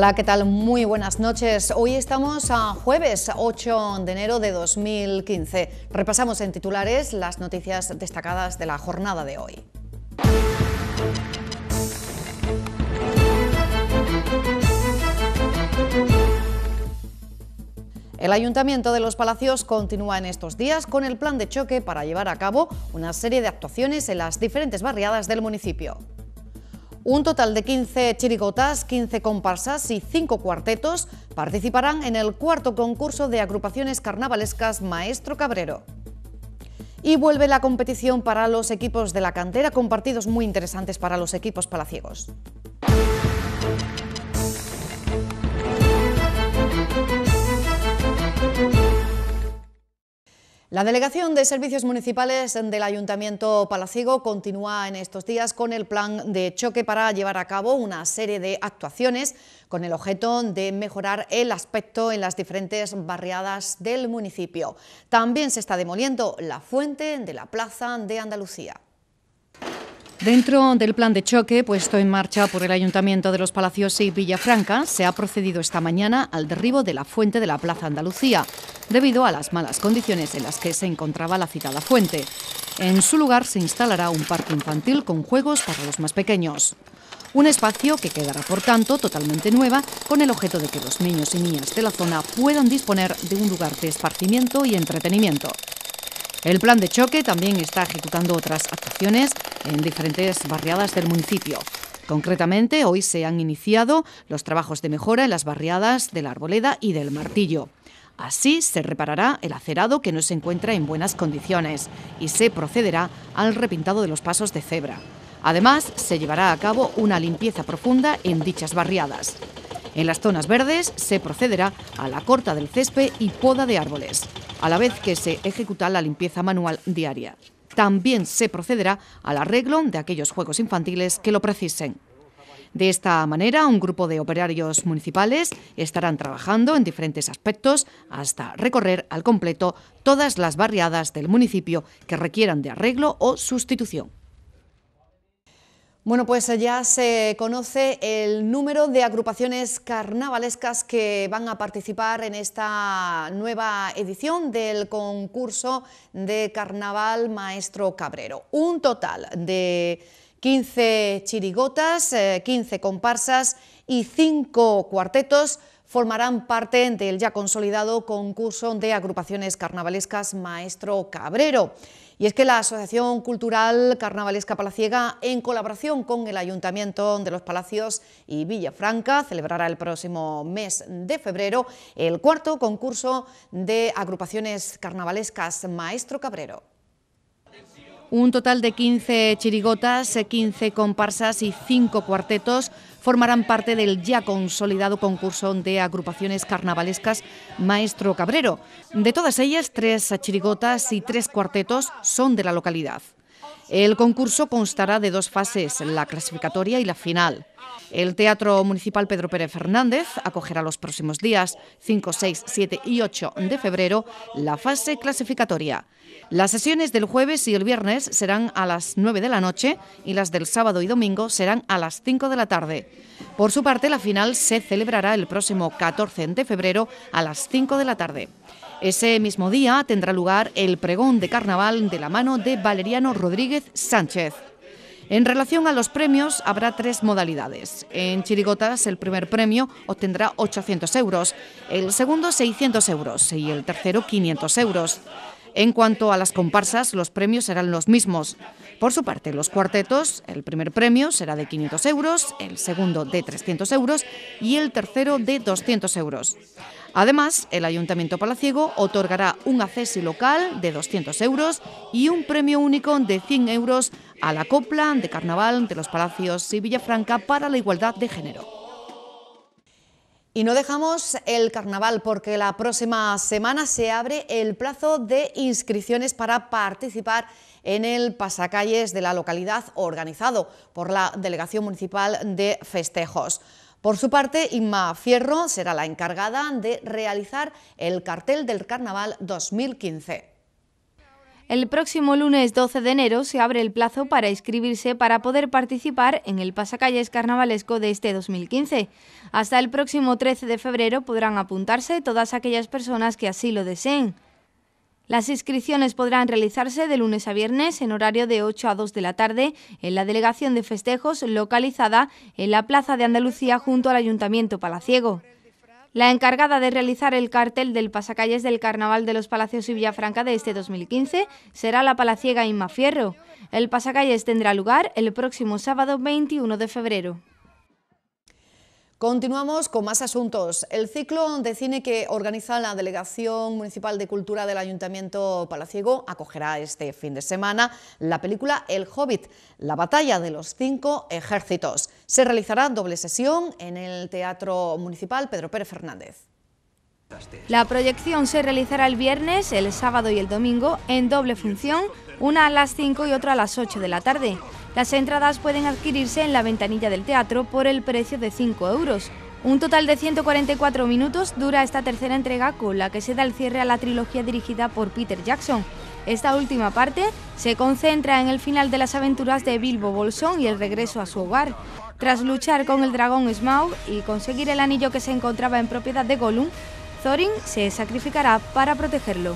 Hola, ¿qué tal? Muy buenas noches. Hoy estamos a jueves 8 de enero de 2015. Repasamos en titulares las noticias destacadas de la jornada de hoy. El Ayuntamiento de Los Palacios continúa en estos días con el plan de choque para llevar a cabo una serie de actuaciones en las diferentes barriadas del municipio. Un total de 15 chirigotas, 15 comparsas y 5 cuartetos participarán en el cuarto concurso de agrupaciones carnavalescas Maestro Cabrero. Y vuelve la competición para los equipos de la cantera con partidos muy interesantes para los equipos palaciegos. La Delegación de Servicios Municipales del Ayuntamiento Palaciego continúa en estos días con el plan de choque para llevar a cabo una serie de actuaciones con el objeto de mejorar el aspecto en las diferentes barriadas del municipio. También se está demoliendo la fuente de la Plaza de Andalucía. Dentro del plan de choque puesto en marcha por el Ayuntamiento de los Palacios y Villafranca, se ha procedido esta mañana al derribo de la fuente de la Plaza Andalucía, debido a las malas condiciones en las que se encontraba la citada fuente. En su lugar se instalará un parque infantil con juegos para los más pequeños. Un espacio que quedará, por tanto, totalmente nueva, con el objeto de que los niños y niñas de la zona puedan disponer de un lugar de esparcimiento y entretenimiento. El plan de choque también está ejecutando otras actuaciones en diferentes barriadas del municipio. Concretamente, hoy se han iniciado los trabajos de mejora en las barriadas de la Arboleda y del Martillo. Así se reparará el acerado que no se encuentra en buenas condiciones y se procederá al repintado de los pasos de cebra. Además, se llevará a cabo una limpieza profunda en dichas barriadas. En las zonas verdes se procederá a la corta del césped y poda de árboles, a la vez que se ejecuta la limpieza manual diaria. También se procederá al arreglo de aquellos juegos infantiles que lo precisen. De esta manera, un grupo de operarios municipales estarán trabajando en diferentes aspectos hasta recorrer al completo todas las barriadas del municipio que requieran de arreglo o sustitución. Bueno, pues ya se conoce el número de agrupaciones carnavalescas que van a participar en esta nueva edición del concurso de carnaval Maestro Cabrero. Un total de 15 chirigotas, 15 eh, comparsas y 5 cuartetos formarán parte del ya consolidado concurso de agrupaciones carnavalescas Maestro Cabrero. Y es que la Asociación Cultural Carnavalesca Palaciega, en colaboración con el Ayuntamiento de los Palacios y Villafranca, celebrará el próximo mes de febrero el cuarto concurso de agrupaciones carnavalescas Maestro Cabrero. Un total de 15 chirigotas, 15 eh, comparsas y 5 cuartetos formarán parte del ya consolidado concurso de agrupaciones carnavalescas Maestro Cabrero. De todas ellas, tres chirigotas y tres cuartetos son de la localidad. El concurso constará de dos fases, la clasificatoria y la final. El Teatro Municipal Pedro Pérez Fernández acogerá los próximos días 5, 6, 7 y 8 de febrero la fase clasificatoria. Las sesiones del jueves y el viernes serán a las 9 de la noche y las del sábado y domingo serán a las 5 de la tarde. Por su parte, la final se celebrará el próximo 14 de febrero a las 5 de la tarde. Ese mismo día tendrá lugar el pregón de carnaval de la mano de Valeriano Rodríguez Sánchez. En relación a los premios, habrá tres modalidades. En Chirigotas, el primer premio obtendrá 800 euros, el segundo 600 euros y el tercero 500 euros. En cuanto a las comparsas, los premios serán los mismos. Por su parte, los cuartetos, el primer premio será de 500 euros, el segundo de 300 euros y el tercero de 200 euros. Además, el Ayuntamiento Palaciego otorgará un acceso local de 200 euros y un premio único de 100 euros a la copla de carnaval de los Palacios y Villafranca para la igualdad de género. Y no dejamos el carnaval porque la próxima semana se abre el plazo de inscripciones para participar en el pasacalles de la localidad organizado por la Delegación Municipal de Festejos. Por su parte, Inma Fierro será la encargada de realizar el cartel del carnaval 2015. El próximo lunes 12 de enero se abre el plazo para inscribirse para poder participar en el pasacalles carnavalesco de este 2015. Hasta el próximo 13 de febrero podrán apuntarse todas aquellas personas que así lo deseen. Las inscripciones podrán realizarse de lunes a viernes en horario de 8 a 2 de la tarde en la delegación de festejos localizada en la Plaza de Andalucía junto al Ayuntamiento Palaciego la encargada de realizar el cartel del pasacalles del Carnaval de los Palacios y Villafranca de este 2015 será la palaciega Inma Fierro. El pasacalles tendrá lugar el próximo sábado 21 de febrero. Continuamos con más asuntos. El ciclo de cine que organiza la Delegación Municipal de Cultura del Ayuntamiento Palaciego acogerá este fin de semana la película El Hobbit, la batalla de los cinco ejércitos. Se realizará doble sesión en el Teatro Municipal Pedro Pérez Fernández. La proyección se realizará el viernes, el sábado y el domingo en doble función, una a las 5 y otra a las 8 de la tarde. Las entradas pueden adquirirse en la ventanilla del teatro por el precio de 5 euros. Un total de 144 minutos dura esta tercera entrega con la que se da el cierre a la trilogía dirigida por Peter Jackson. Esta última parte se concentra en el final de las aventuras de Bilbo Bolsón y el regreso a su hogar. Tras luchar con el dragón Smaug y conseguir el anillo que se encontraba en propiedad de Gollum, Thorin se sacrificará para protegerlo.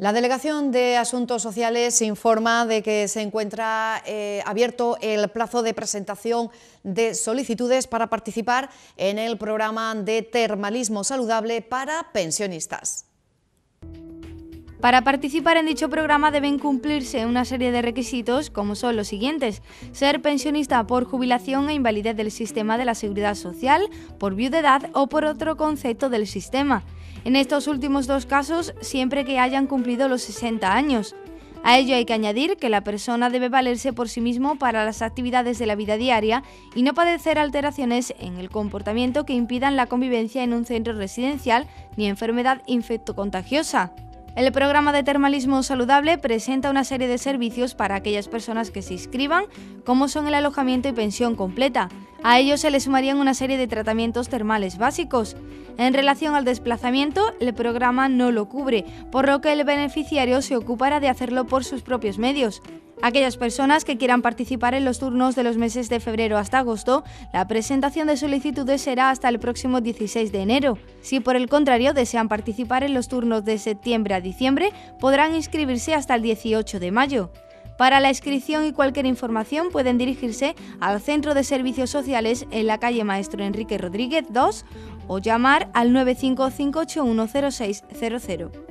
La Delegación de Asuntos Sociales informa de que se encuentra eh, abierto el plazo de presentación de solicitudes para participar en el programa de termalismo saludable para pensionistas. Para participar en dicho programa deben cumplirse una serie de requisitos como son los siguientes. Ser pensionista por jubilación e invalidez del sistema de la seguridad social, por viudedad o por otro concepto del sistema. En estos últimos dos casos, siempre que hayan cumplido los 60 años. A ello hay que añadir que la persona debe valerse por sí mismo para las actividades de la vida diaria y no padecer alteraciones en el comportamiento que impidan la convivencia en un centro residencial ni enfermedad infectocontagiosa. El programa de termalismo saludable presenta una serie de servicios para aquellas personas que se inscriban, como son el alojamiento y pensión completa. A ellos se le sumarían una serie de tratamientos termales básicos. En relación al desplazamiento, el programa no lo cubre, por lo que el beneficiario se ocupará de hacerlo por sus propios medios. Aquellas personas que quieran participar en los turnos de los meses de febrero hasta agosto, la presentación de solicitudes será hasta el próximo 16 de enero. Si por el contrario desean participar en los turnos de septiembre a diciembre, podrán inscribirse hasta el 18 de mayo. Para la inscripción y cualquier información pueden dirigirse al Centro de Servicios Sociales en la calle Maestro Enrique Rodríguez 2 o llamar al 955810600.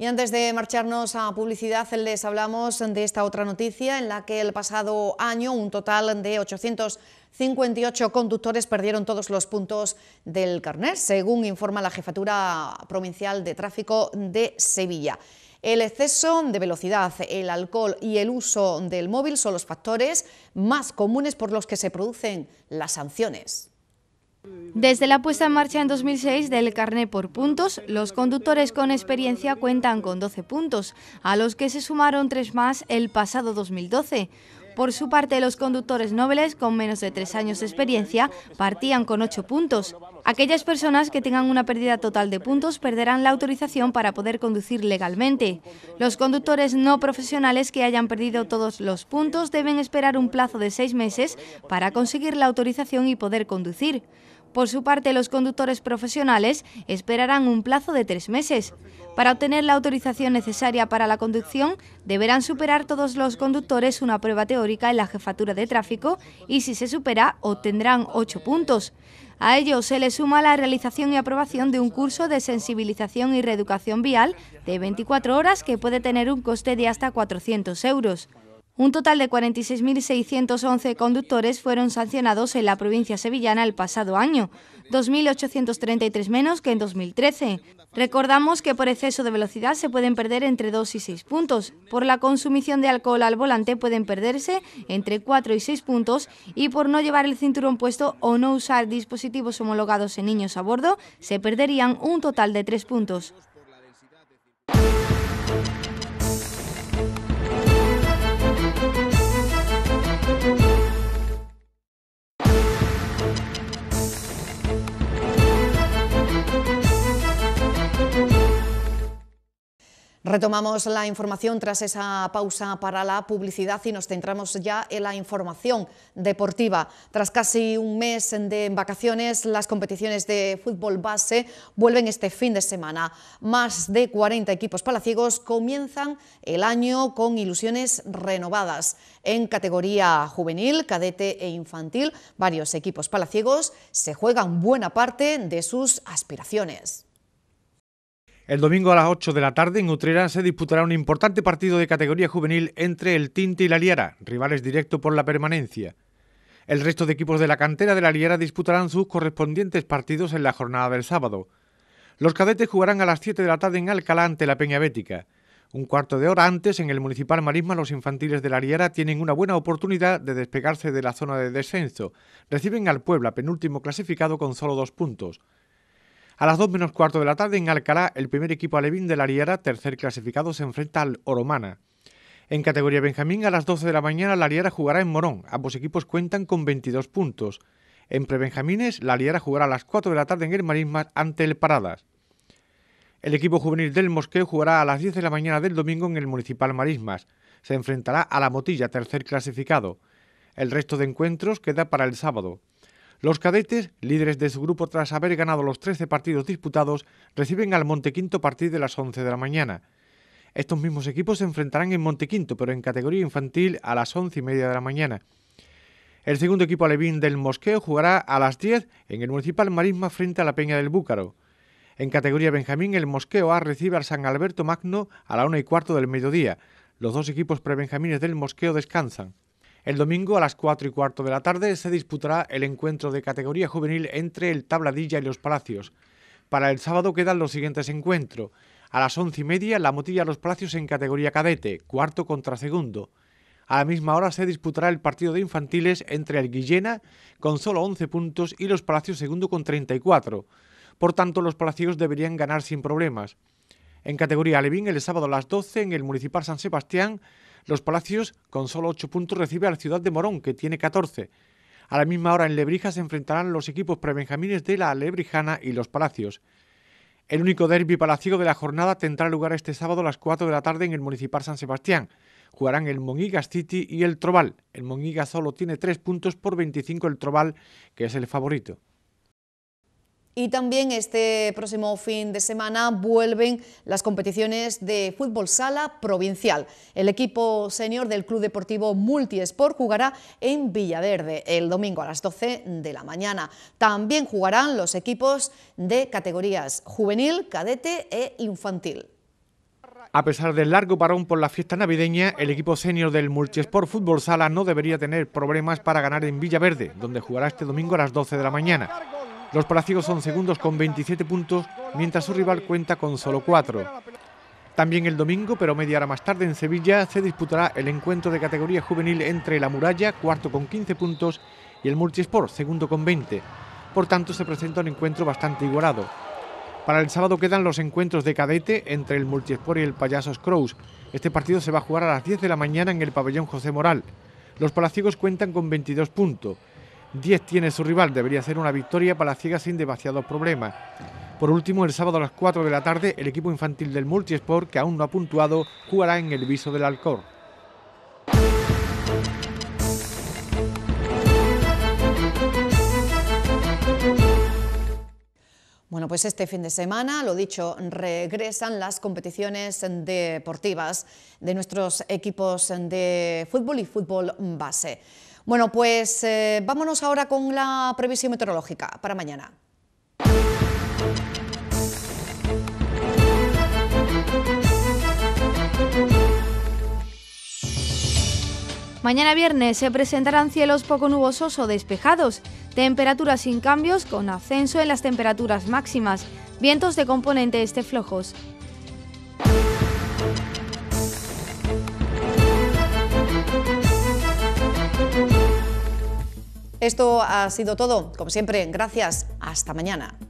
Y antes de marcharnos a publicidad, les hablamos de esta otra noticia en la que el pasado año un total de 858 conductores perdieron todos los puntos del carnet, según informa la Jefatura Provincial de Tráfico de Sevilla. El exceso de velocidad, el alcohol y el uso del móvil son los factores más comunes por los que se producen las sanciones. Desde la puesta en marcha en 2006 del carnet por puntos, los conductores con experiencia cuentan con 12 puntos, a los que se sumaron tres más el pasado 2012. Por su parte, los conductores nobles con menos de tres años de experiencia partían con ocho puntos. Aquellas personas que tengan una pérdida total de puntos perderán la autorización para poder conducir legalmente. Los conductores no profesionales que hayan perdido todos los puntos deben esperar un plazo de seis meses para conseguir la autorización y poder conducir. Por su parte, los conductores profesionales esperarán un plazo de tres meses. Para obtener la autorización necesaria para la conducción, deberán superar todos los conductores una prueba teórica en la jefatura de tráfico y si se supera, obtendrán ocho puntos. A ello se le suma la realización y aprobación de un curso de sensibilización y reeducación vial de 24 horas que puede tener un coste de hasta 400 euros. Un total de 46.611 conductores fueron sancionados en la provincia sevillana el pasado año, 2.833 menos que en 2013. Recordamos que por exceso de velocidad se pueden perder entre 2 y 6 puntos, por la consumición de alcohol al volante pueden perderse entre 4 y 6 puntos y por no llevar el cinturón puesto o no usar dispositivos homologados en niños a bordo se perderían un total de 3 puntos. Retomamos la información tras esa pausa para la publicidad y nos centramos ya en la información deportiva. Tras casi un mes de vacaciones, las competiciones de fútbol base vuelven este fin de semana. Más de 40 equipos palaciegos comienzan el año con ilusiones renovadas. En categoría juvenil, cadete e infantil, varios equipos palaciegos se juegan buena parte de sus aspiraciones. El domingo a las 8 de la tarde en Utrera se disputará un importante partido de categoría juvenil entre el Tinte y la Liara, rivales directos por la permanencia. El resto de equipos de la cantera de la Liara disputarán sus correspondientes partidos en la jornada del sábado. Los cadetes jugarán a las 7 de la tarde en Alcalá ante la Peña Bética. Un cuarto de hora antes, en el municipal Marisma, los infantiles de la Liara tienen una buena oportunidad de despegarse de la zona de descenso. Reciben al Puebla, penúltimo clasificado, con solo dos puntos. A las 2 menos cuarto de la tarde en Alcalá, el primer equipo alevín de la Ariera, tercer clasificado, se enfrenta al Oromana. En categoría Benjamín, a las 12 de la mañana, la Ariera jugará en Morón. Ambos equipos cuentan con 22 puntos. En prebenjamines, la Ariera jugará a las 4 de la tarde en el Marismas ante el Paradas. El equipo juvenil del Mosqueo jugará a las 10 de la mañana del domingo en el Municipal Marismas. Se enfrentará a la Motilla, tercer clasificado. El resto de encuentros queda para el sábado. Los cadetes, líderes de su grupo tras haber ganado los 13 partidos disputados, reciben al Montequinto a partir de las 11 de la mañana. Estos mismos equipos se enfrentarán en Montequinto, pero en categoría infantil a las 11 y media de la mañana. El segundo equipo alevín del Mosqueo jugará a las 10 en el Municipal Marisma frente a la Peña del Búcaro. En categoría Benjamín, el Mosqueo A recibe al San Alberto Magno a la 1 y cuarto del mediodía. Los dos equipos prebenjamines del Mosqueo descansan. El domingo a las 4 y cuarto de la tarde se disputará el encuentro de categoría juvenil entre el Tabladilla y los Palacios. Para el sábado quedan los siguientes encuentros. A las once y media, la motilla a los Palacios en categoría cadete, cuarto contra segundo. A la misma hora se disputará el partido de infantiles entre el Guillena, con solo 11 puntos, y los Palacios segundo con 34. Por tanto, los Palacios deberían ganar sin problemas. En categoría Alevín, el sábado a las 12, en el Municipal San Sebastián, los Palacios, con solo 8 puntos, recibe a la ciudad de Morón, que tiene 14. A la misma hora en Lebrija se enfrentarán los equipos prebenjamines de la Lebrijana y los Palacios. El único derby palaciego de la jornada tendrá lugar este sábado a las 4 de la tarde en el Municipal San Sebastián. Jugarán el Monigas City y el Trobal. El Monigas solo tiene 3 puntos por 25 el Trobal, que es el favorito. Y también este próximo fin de semana vuelven las competiciones de fútbol sala provincial. El equipo senior del Club Deportivo Multiesport jugará en Villaverde el domingo a las 12 de la mañana. También jugarán los equipos de categorías juvenil, cadete e infantil. A pesar del largo parón por la fiesta navideña, el equipo senior del Multiesport Fútbol Sala no debería tener problemas para ganar en Villaverde, donde jugará este domingo a las 12 de la mañana. Los palacios son segundos con 27 puntos, mientras su rival cuenta con solo 4. También el domingo, pero media hora más tarde en Sevilla, se disputará el encuentro de categoría juvenil entre la Muralla, cuarto con 15 puntos, y el Multisport, segundo con 20. Por tanto, se presenta un encuentro bastante igualado. Para el sábado quedan los encuentros de cadete entre el Multisport y el Payasos Crows. Este partido se va a jugar a las 10 de la mañana en el pabellón José Moral. Los palacios cuentan con 22 puntos. ...diez tiene su rival, debería ser una victoria para la ciega sin demasiados problemas. Por último, el sábado a las 4 de la tarde, el equipo infantil del Multisport, que aún no ha puntuado, jugará en el viso del Alcor. Bueno, pues este fin de semana, lo dicho, regresan las competiciones deportivas de nuestros equipos de fútbol y fútbol base. Bueno, pues eh, vámonos ahora con la previsión meteorológica para mañana. Mañana viernes se presentarán cielos poco nubosos o despejados, temperaturas sin cambios con ascenso en las temperaturas máximas, vientos de componente este flojos. Esto ha sido todo. Como siempre, gracias. Hasta mañana.